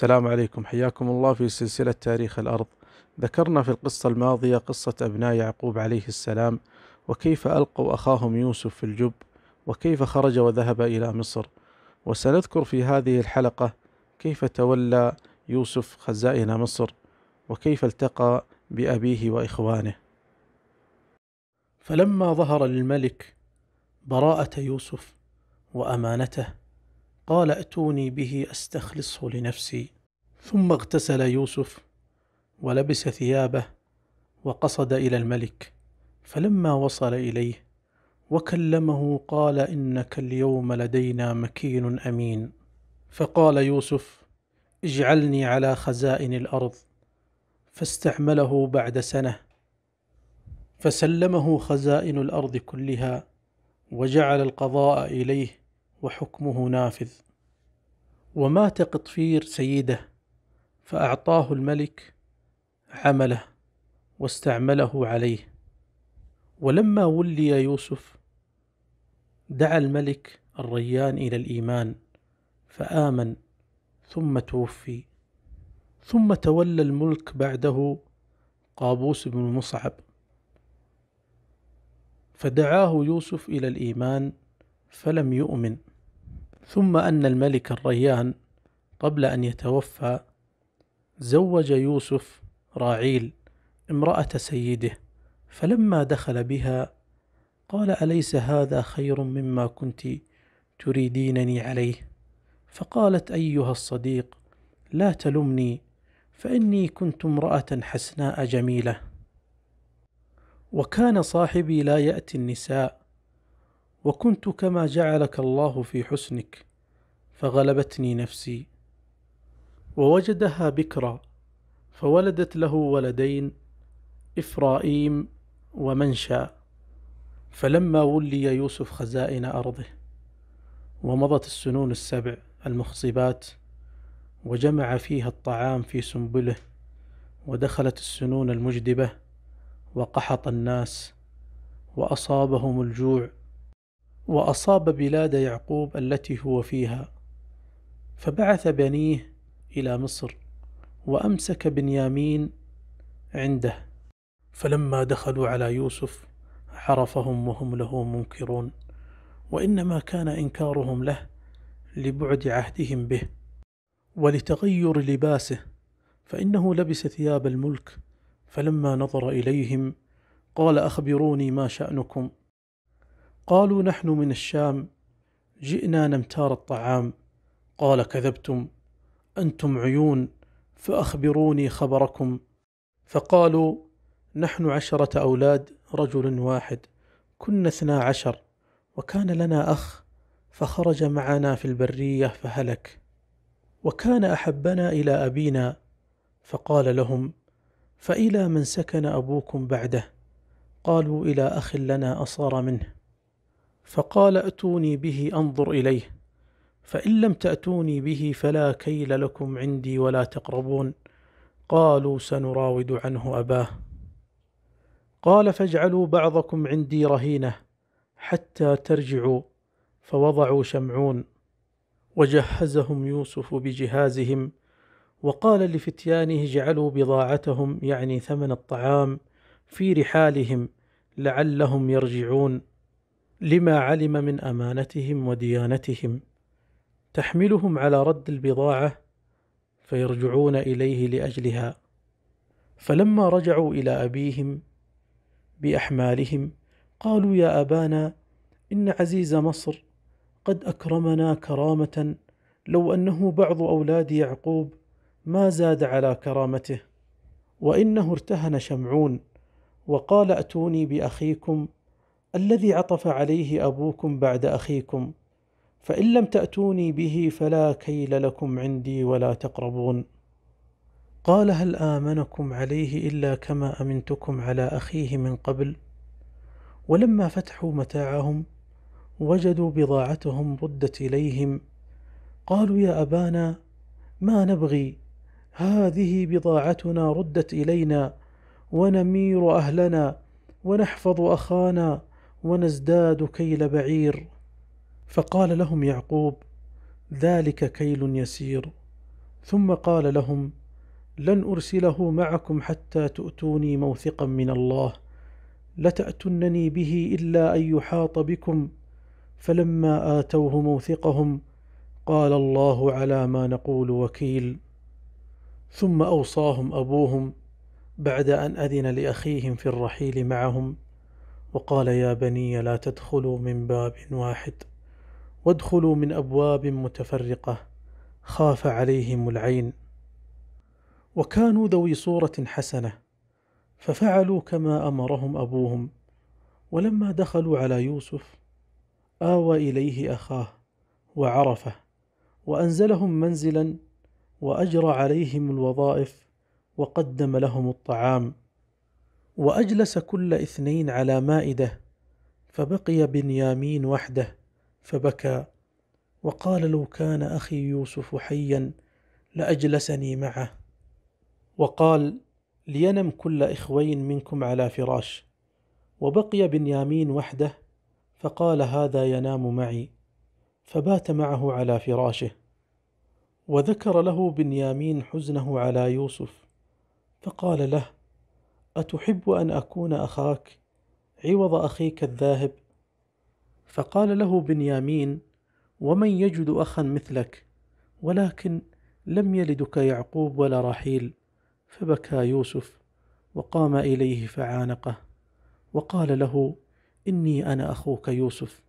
السلام عليكم حياكم الله في سلسلة تاريخ الأرض ذكرنا في القصة الماضية قصة أبناء يعقوب عليه السلام وكيف ألقوا أخاهم يوسف في الجب وكيف خرج وذهب إلى مصر وسنذكر في هذه الحلقة كيف تولى يوسف خزائن مصر وكيف التقى بأبيه وإخوانه فلما ظهر للملك براءة يوسف وأمانته قال ائتوني به استخلصه لنفسي ثم اغتسل يوسف ولبس ثيابه وقصد الى الملك فلما وصل اليه وكلمه قال انك اليوم لدينا مكين امين فقال يوسف اجعلني على خزائن الارض فاستعمله بعد سنه فسلمه خزائن الارض كلها وجعل القضاء اليه وحكمه نافذ ومات قطفير سيده فأعطاه الملك عمله واستعمله عليه ولما ولي يوسف دعا الملك الريان إلى الإيمان فآمن ثم توفي ثم تولى الملك بعده قابوس بن مصعب فدعاه يوسف إلى الإيمان فلم يؤمن ثم أن الملك الريان قبل أن يتوفى زوج يوسف راعيل امرأة سيده فلما دخل بها قال أليس هذا خير مما كنت تريدينني عليه فقالت أيها الصديق لا تلمني فإني كنت امرأة حسناء جميلة وكان صاحبي لا يأتي النساء وكنت كما جعلك الله في حسنك فغلبتني نفسي ووجدها بكرا فولدت له ولدين إفرائيم ومنشا فلما ولي يوسف خزائن أرضه ومضت السنون السبع المخصبات وجمع فيها الطعام في سنبله ودخلت السنون المجدبة وقحط الناس وأصابهم الجوع وأصاب بلاد يعقوب التي هو فيها فبعث بنيه إلى مصر وأمسك بنيامين عنده فلما دخلوا على يوسف عرفهم وهم له منكرون وإنما كان إنكارهم له لبعد عهدهم به ولتغير لباسه فإنه لبس ثياب الملك فلما نظر إليهم قال أخبروني ما شأنكم قالوا نحن من الشام جئنا نمتار الطعام قال كذبتم انتم عيون فاخبروني خبركم فقالوا نحن عشره اولاد رجل واحد كنا اثنا عشر وكان لنا اخ فخرج معنا في البريه فهلك وكان احبنا الى ابينا فقال لهم فالى من سكن ابوكم بعده قالوا الى اخ لنا اصار منه فقال اتوني به انظر اليه فان لم تاتوني به فلا كيل لكم عندي ولا تقربون قالوا سنراود عنه اباه قال فاجعلوا بعضكم عندي رهينه حتى ترجعوا فوضعوا شمعون وجهزهم يوسف بجهازهم وقال لفتيانه جعلوا بضاعتهم يعني ثمن الطعام في رحالهم لعلهم يرجعون لما علم من امانتهم وديانتهم تحملهم على رد البضاعه فيرجعون اليه لاجلها فلما رجعوا الى ابيهم باحمالهم قالوا يا ابانا ان عزيز مصر قد اكرمنا كرامه لو انه بعض اولاد يعقوب ما زاد على كرامته وانه ارتهن شمعون وقال اتوني باخيكم الذي عطف عليه ابوكم بعد اخيكم فان لم تاتوني به فلا كيل لكم عندي ولا تقربون قال هل امنكم عليه الا كما امنتكم على اخيه من قبل ولما فتحوا متاعهم وجدوا بضاعتهم ردت اليهم قالوا يا ابانا ما نبغي هذه بضاعتنا ردت الينا ونمير اهلنا ونحفظ اخانا ونزداد كيل بعير فقال لهم يعقوب ذلك كيل يسير ثم قال لهم لن ارسله معكم حتى تؤتوني موثقا من الله لتاتونني به الا ان يحاط بكم فلما اتوه موثقهم قال الله على ما نقول وكيل ثم اوصاهم ابوهم بعد ان اذن لاخيهم في الرحيل معهم وقال يا بني لا تدخلوا من باب واحد وادخلوا من ابواب متفرقه خاف عليهم العين وكانوا ذوي صوره حسنه ففعلوا كما امرهم ابوهم ولما دخلوا على يوسف اوى اليه اخاه وعرفه وانزلهم منزلا واجرى عليهم الوظائف وقدم لهم الطعام واجلس كل اثنين على مائده فبقي بنيامين وحده فبكى وقال لو كان اخي يوسف حيا لاجلسني معه وقال لينم كل اخوين منكم على فراش وبقي بنيامين وحده فقال هذا ينام معي فبات معه على فراشه وذكر له بنيامين حزنه على يوسف فقال له أتحب أن أكون أخاك عوض أخيك الذاهب؟ فقال له بنيامين: ومن يجد أخا مثلك؟ ولكن لم يلدك يعقوب ولا راحيل. فبكى يوسف وقام إليه فعانقه وقال له: إني أنا أخوك يوسف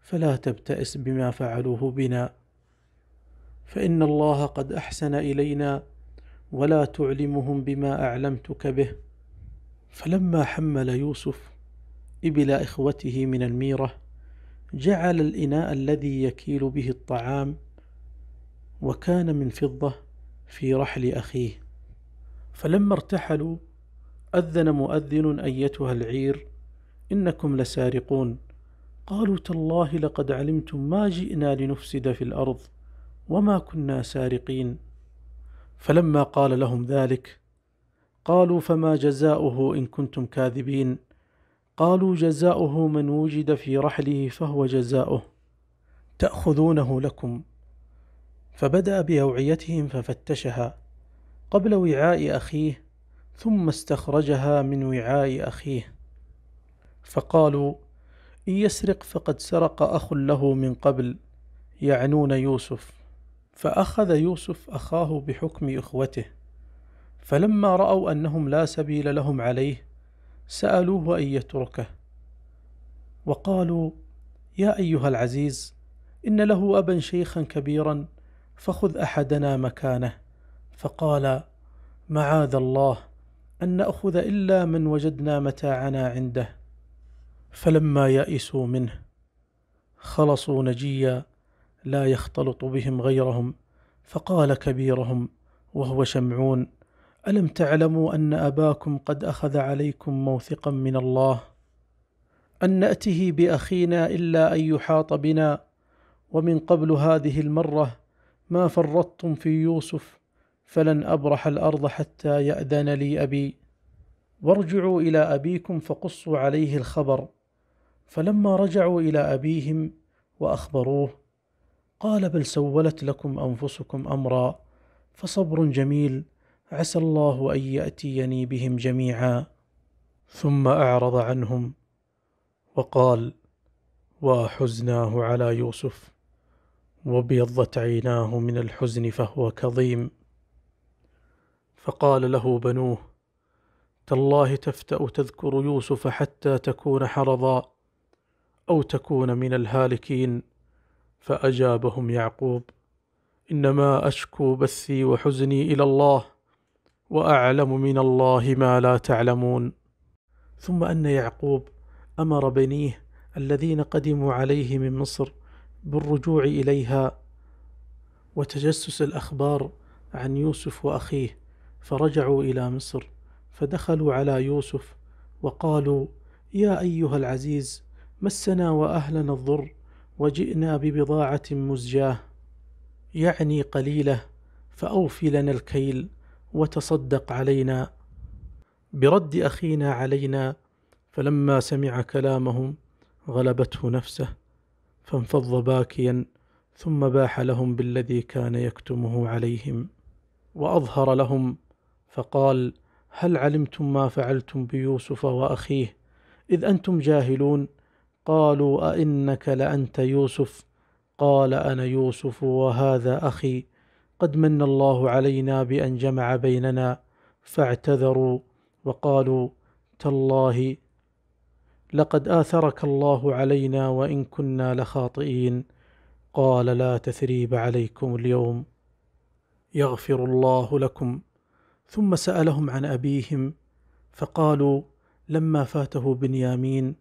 فلا تبتئس بما فعلوه بنا فإن الله قد أحسن إلينا ولا تعلمهم بما أعلمتك به فلما حمل يوسف إبل إخوته من الميرة جعل الإناء الذي يكيل به الطعام وكان من فضة في رحل أخيه فلما ارتحلوا أذن مؤذن أيتها العير إنكم لسارقون قالوا تالله لقد علمتم ما جئنا لنفسد في الأرض وما كنا سارقين فلما قال لهم ذلك قالوا فما جزاؤه إن كنتم كاذبين قالوا جزاؤه من وجد في رحله فهو جزاؤه تأخذونه لكم فبدأ بأوعيتهم ففتشها قبل وعاء أخيه ثم استخرجها من وعاء أخيه فقالوا إن يسرق فقد سرق أخ له من قبل يعنون يوسف فأخذ يوسف أخاه بحكم إخوته فلما رأوا أنهم لا سبيل لهم عليه سألوه أن يتركه وقالوا يا أيها العزيز إن له أبا شيخا كبيرا فخذ أحدنا مكانه فقال معاذ الله أن نأخذ إلا من وجدنا متاعنا عنده فلما يئسوا منه خلصوا نجيا لا يختلط بهم غيرهم فقال كبيرهم وهو شمعون الم تعلموا ان اباكم قد اخذ عليكم موثقا من الله ان ناته باخينا الا ان يحاط بنا ومن قبل هذه المره ما فرطتم في يوسف فلن ابرح الارض حتى ياذن لي ابي وارجعوا الى ابيكم فقصوا عليه الخبر فلما رجعوا الى ابيهم واخبروه قال بل سولت لكم انفسكم امرا فصبر جميل عسى الله أن يأتيني بهم جميعا ثم أعرض عنهم وقال وحزناه على يوسف وابيضت عيناه من الحزن فهو كظيم فقال له بنوه تالله تفتأ تذكر يوسف حتى تكون حرضا أو تكون من الهالكين فأجابهم يعقوب إنما أشكو بثي وحزني إلى الله واعلم من الله ما لا تعلمون ثم ان يعقوب امر بنيه الذين قدموا عليه من مصر بالرجوع اليها وتجسس الاخبار عن يوسف واخيه فرجعوا الى مصر فدخلوا على يوسف وقالوا يا ايها العزيز مسنا واهلنا الضر وجئنا ببضاعه مزجاه يعني قليله فاوف لنا الكيل وتصدق علينا برد اخينا علينا فلما سمع كلامهم غلبته نفسه فانفض باكيا ثم باح لهم بالذي كان يكتمه عليهم واظهر لهم فقال هل علمتم ما فعلتم بيوسف واخيه اذ انتم جاهلون قالوا ائنك لانت يوسف قال انا يوسف وهذا اخي قد من الله علينا بأن جمع بيننا فاعتذروا وقالوا تالله لقد آثرك الله علينا وإن كنا لخاطئين قال لا تثريب عليكم اليوم يغفر الله لكم ثم سألهم عن أبيهم فقالوا لما فاته بنيامين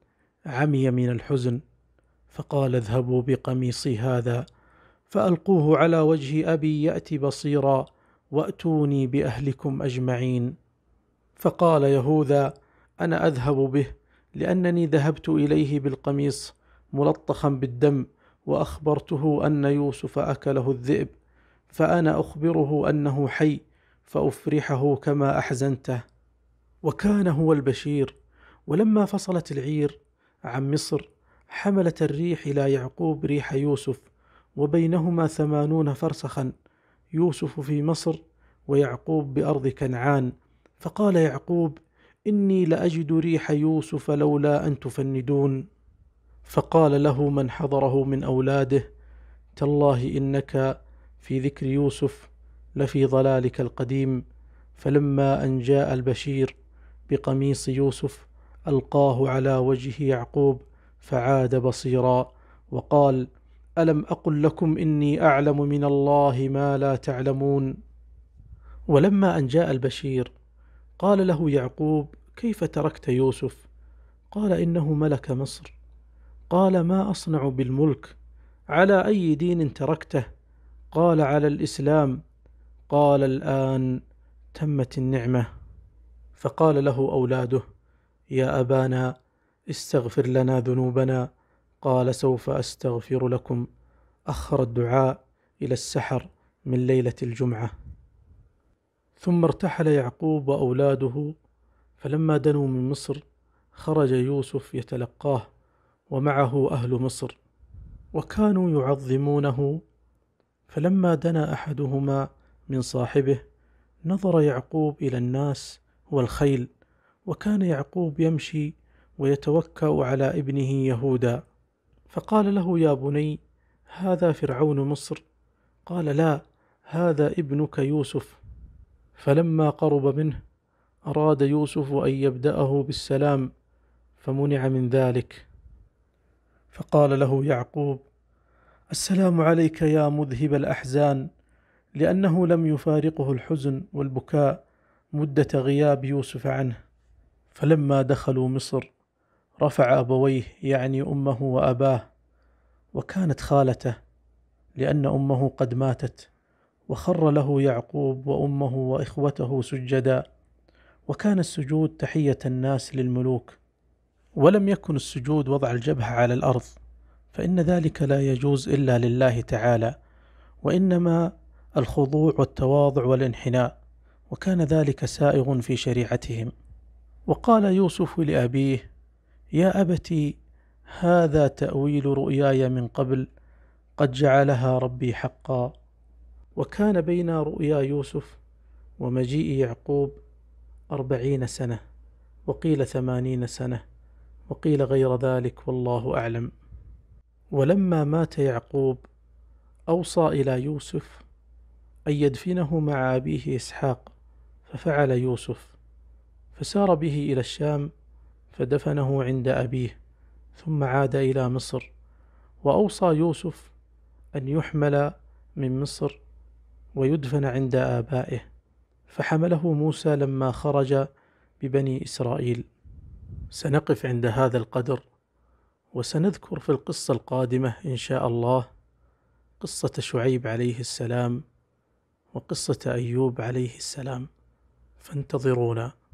عمي من الحزن فقال اذهبوا بقميصي هذا فألقوه على وجه أبي يأتي بصيرا وأتوني بأهلكم أجمعين فقال يهوذا أنا أذهب به لأنني ذهبت إليه بالقميص ملطخا بالدم وأخبرته أن يوسف أكله الذئب فأنا أخبره أنه حي فأفرحه كما أحزنته وكان هو البشير ولما فصلت العير عن مصر حملت الريح إلى يعقوب ريح يوسف وبينهما ثمانون فرسخا يوسف في مصر ويعقوب بارض كنعان فقال يعقوب اني لاجد ريح يوسف لولا ان تفندون فقال له من حضره من اولاده تالله انك في ذكر يوسف لفي ضلالك القديم فلما ان جاء البشير بقميص يوسف القاه على وجه يعقوب فعاد بصيرا وقال ألم أقل لكم إني أعلم من الله ما لا تعلمون ولما أن جاء البشير قال له يعقوب كيف تركت يوسف قال إنه ملك مصر قال ما أصنع بالملك على أي دين تركته قال على الإسلام قال الآن تمت النعمة فقال له أولاده يا أبانا استغفر لنا ذنوبنا قال سوف أستغفر لكم أخر الدعاء إلى السحر من ليلة الجمعة ثم ارتحل يعقوب وأولاده فلما دنوا من مصر خرج يوسف يتلقاه ومعه أهل مصر وكانوا يعظمونه فلما دنا أحدهما من صاحبه نظر يعقوب إلى الناس والخيل وكان يعقوب يمشي ويتوكأ على ابنه يهوذا فقال له يا بني هذا فرعون مصر قال لا هذا ابنك يوسف فلما قرب منه اراد يوسف ان يبداه بالسلام فمنع من ذلك فقال له يعقوب السلام عليك يا مذهب الاحزان لانه لم يفارقه الحزن والبكاء مده غياب يوسف عنه فلما دخلوا مصر رفع أبويه يعني أمه وأباه وكانت خالته لأن أمه قد ماتت وخر له يعقوب وأمه وإخوته سجدا وكان السجود تحية الناس للملوك ولم يكن السجود وضع الجبهة على الأرض فإن ذلك لا يجوز إلا لله تعالى وإنما الخضوع والتواضع والانحناء وكان ذلك سائغ في شريعتهم وقال يوسف لأبيه يا أبتي هذا تأويل رؤياي من قبل قد جعلها ربي حقا وكان بين رؤيا يوسف ومجيء يعقوب أربعين سنة وقيل ثمانين سنة وقيل غير ذلك والله أعلم ولما مات يعقوب أوصى إلى يوسف أن يدفنه مع أبيه إسحاق ففعل يوسف فسار به إلى الشام فدفنه عند أبيه ثم عاد إلى مصر وأوصى يوسف أن يحمل من مصر ويدفن عند آبائه فحمله موسى لما خرج ببني إسرائيل سنقف عند هذا القدر وسنذكر في القصة القادمة إن شاء الله قصة شعيب عليه السلام وقصة أيوب عليه السلام فانتظرونا